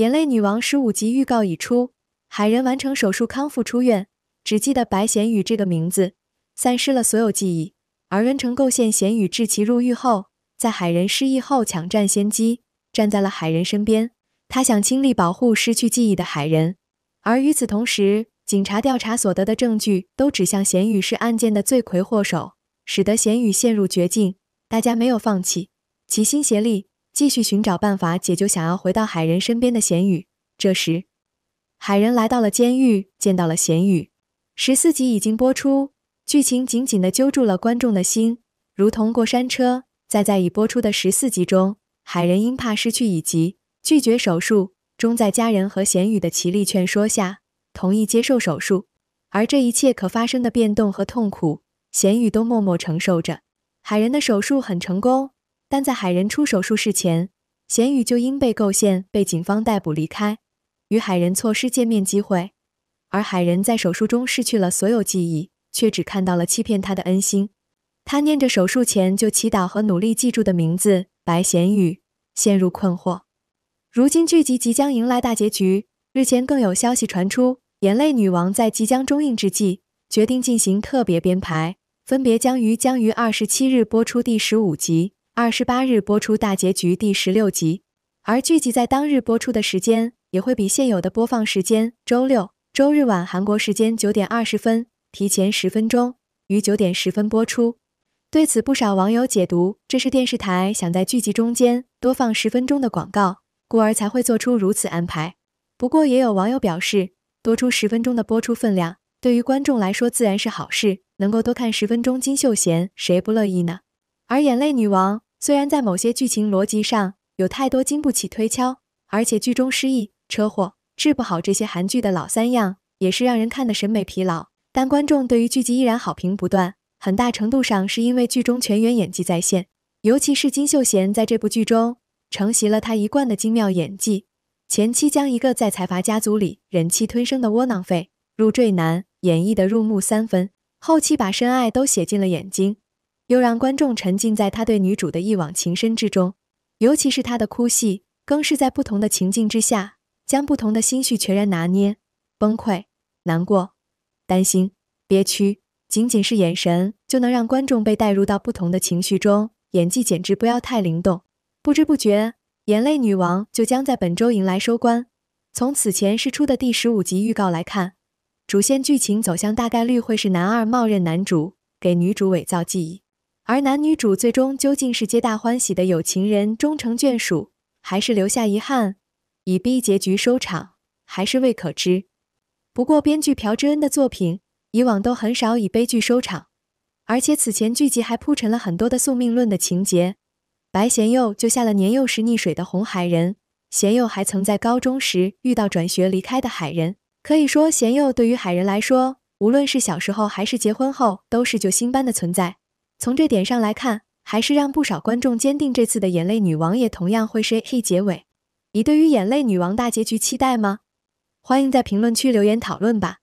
眼泪女王十五集预告已出，海人完成手术康复出院，只记得白贤宇这个名字，丧失了所有记忆。而温成构陷贤宇，致其入狱后，在海人失忆后抢占先机，站在了海人身边，他想倾力保护失去记忆的海人。而与此同时，警察调查所得的证据都指向贤宇是案件的罪魁祸首，使得贤宇陷入绝境。大家没有放弃，齐心协力。继续寻找办法解救想要回到海人身边的贤宇。这时，海人来到了监狱，见到了贤宇。十四集已经播出，剧情紧紧地揪住了观众的心，如同过山车。在在已播出的十四集中，海人因怕失去乙级，拒绝手术，终在家人和贤宇的极力劝说下，同意接受手术。而这一切可发生的变动和痛苦，贤宇都默默承受着。海人的手术很成功。但在海仁出手术室前，贤宇就因被构陷被警方逮捕离开，与海仁错失见面机会。而海仁在手术中失去了所有记忆，却只看到了欺骗他的恩星。他念着手术前就祈祷和努力记住的名字白贤宇，陷入困惑。如今剧集即将迎来大结局，日前更有消息传出，眼泪女王在即将中映之际决定进行特别编排，分别将于将于二十七日播出第十五集。二十八日播出大结局第十六集，而剧集在当日播出的时间也会比现有的播放时间（周六周日晚韩国时间九点二十分）提前十分钟，于九点十分播出。对此，不少网友解读这是电视台想在剧集中间多放十分钟的广告，故而才会做出如此安排。不过，也有网友表示，多出十分钟的播出分量对于观众来说自然是好事，能够多看十分钟金秀贤，谁不乐意呢？而眼泪女王。虽然在某些剧情逻辑上有太多经不起推敲，而且剧中失忆、车祸、治不好这些韩剧的老三样，也是让人看的审美疲劳，但观众对于剧集依然好评不断，很大程度上是因为剧中全员演技在线，尤其是金秀贤在这部剧中承袭了他一贯的精妙演技，前期将一个在财阀家族里忍气吞声的窝囊废入赘男演绎的入木三分，后期把深爱都写进了眼睛。又让观众沉浸在他对女主的一往情深之中，尤其是他的哭戏，更是在不同的情境之下，将不同的心绪全然拿捏，崩溃、难过、担心、憋屈，仅仅是眼神就能让观众被带入到不同的情绪中，演技简直不要太灵动。不知不觉，眼泪女王就将在本周迎来收官。从此前释出的第十五集预告来看，主线剧情走向大概率会是男二冒认男主，给女主伪造记忆。而男女主最终究竟是皆大欢喜的有情人终成眷属，还是留下遗憾以结局收场，还是未可知。不过，编剧朴智恩的作品以往都很少以悲剧收场，而且此前剧集还铺陈了很多的宿命论的情节。白贤佑救下了年幼时溺水的红海人，贤佑还曾在高中时遇到转学离开的海人。可以说，贤佑对于海人来说，无论是小时候还是结婚后，都是救星般的存在。从这点上来看，还是让不少观众坚定这次的眼泪女王也同样会是 HE 结尾。你对于眼泪女王大结局期待吗？欢迎在评论区留言讨论吧。